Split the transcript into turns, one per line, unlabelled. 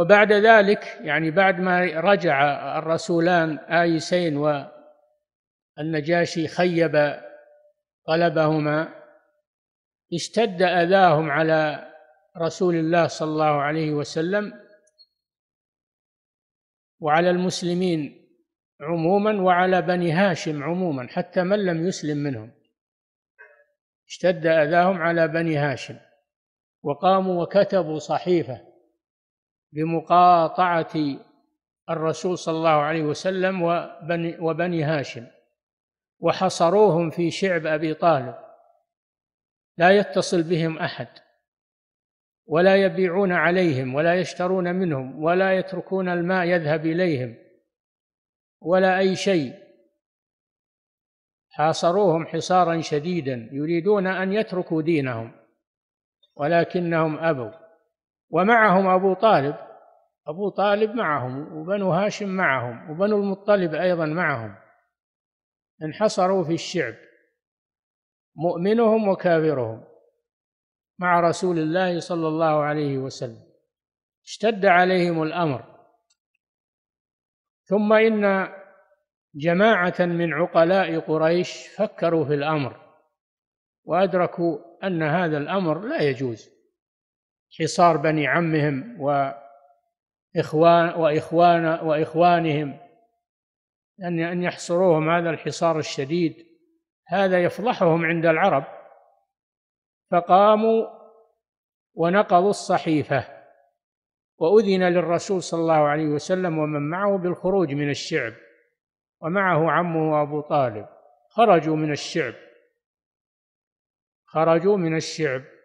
وبعد ذلك يعني بعد ما رجع الرسولان آيسين والنجاشي خيب طلبهما اشتد أذاهم على رسول الله صلى الله عليه وسلم وعلى المسلمين عموما وعلى بني هاشم عموما حتى من لم يسلم منهم اشتد أذاهم على بني هاشم وقاموا وكتبوا صحيفة بمقاطعة الرسول صلى الله عليه وسلم وبني, وبني هاشم وحصروهم في شعب أبي طالب لا يتصل بهم أحد ولا يبيعون عليهم ولا يشترون منهم ولا يتركون الماء يذهب إليهم ولا أي شيء حاصروهم حصارا شديدا يريدون أن يتركوا دينهم ولكنهم أبوا ومعهم أبو طالب أبو طالب معهم وبنو هاشم معهم وبنو المطلب أيضا معهم انحصروا في الشعب مؤمنهم وكافرهم مع رسول الله صلى الله عليه وسلم اشتد عليهم الأمر ثم إن جماعة من عقلاء قريش فكروا في الأمر وأدركوا أن هذا الأمر لا يجوز حصار بني عمهم وإخوان وإخوان وإخوانهم أن أن يحصروهم هذا الحصار الشديد هذا يفضحهم عند العرب فقاموا ونقضوا الصحيفة وأذن للرسول صلى الله عليه وسلم ومن معه بالخروج من الشعب ومعه عمه أبو طالب خرجوا من الشعب خرجوا من الشعب